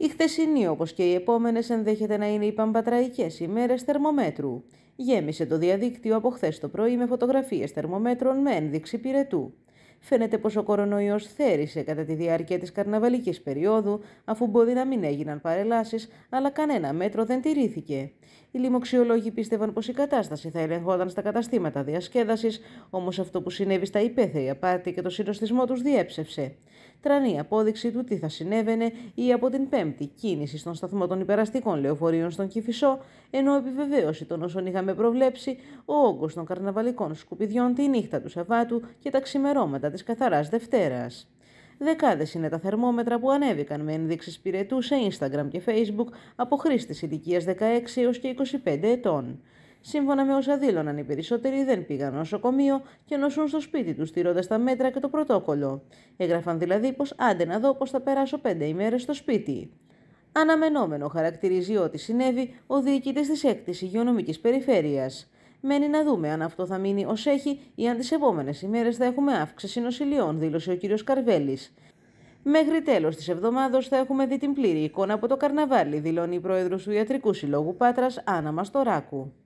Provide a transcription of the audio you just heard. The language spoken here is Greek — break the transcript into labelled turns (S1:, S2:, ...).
S1: Η χθεσινή όπως και οι επόμενες ενδέχεται να είναι οι παμπατραϊκές ημέρες θερμομέτρου. Γέμισε το διαδίκτυο από χθες το πρωί με φωτογραφίες θερμομέτρων με ένδειξη πυρετού. Φαίνεται πως ο κορονοϊός θέρισε κατά τη διάρκεια της καρναβαλικής περίοδου, αφού μπορεί να μην έγιναν παρελάσεις, αλλά κανένα μέτρο δεν τηρήθηκε. Οι λοιμοξιολόγοι πίστευαν πως η κατάσταση θα ελεγχόταν στα καταστήματα διασκέδασης, όμως αυτό που συνέβη στα υπαίθρια απάτη και το συνοστισμό τους διέψευσε. Τρανή απόδειξη του τι θα συνέβαινε η από την πέμπτη κίνηση στον σταθμό των υπεραστικών λεωφορείων στον Κυφισό, ενώ επιβεβαίωση των όσων είχαμε προβλέψει ο όγκος των καρναβαλικών σκουπιδιών τη νύχτα του Σαββάτου και τα ξημερώματα της καθαράς Δευτέρας. Δεκάδες είναι τα θερμόμετρα που ανέβηκαν με ενδείξεις πυρετού σε Instagram και Facebook από χρήστε ηλικία 16 έως και 25 ετών. Σύμφωνα με όσα δήλωναν, οι περισσότεροι δεν πήγαν νοσοκομείο και νοσούν στο σπίτι τους, στηρώντας τα μέτρα και το πρωτόκολλο. Έγραφαν δηλαδή πως άντε να δω πώ θα περάσω πέντε ημέρες στο σπίτι. Αναμενόμενο χαρακτηρίζει ό,τι συνέβη ο διοικητής της 6 Υγειονομικής Περιφέρειας. Μένει να δούμε αν αυτό θα μείνει ως έχει ή αν τις επόμενες ημέρες θα έχουμε αύξηση νοσηλειών, δήλωσε ο κ. Καρβέλης. Μέχρι τέλος της εβδομάδα θα έχουμε δει την πλήρη εικόνα από το καρναβάλι, δηλώνει η πρόεδρος του Ιατρικού Συλλόγου Πάτρας, Άννα Μαστοράκου.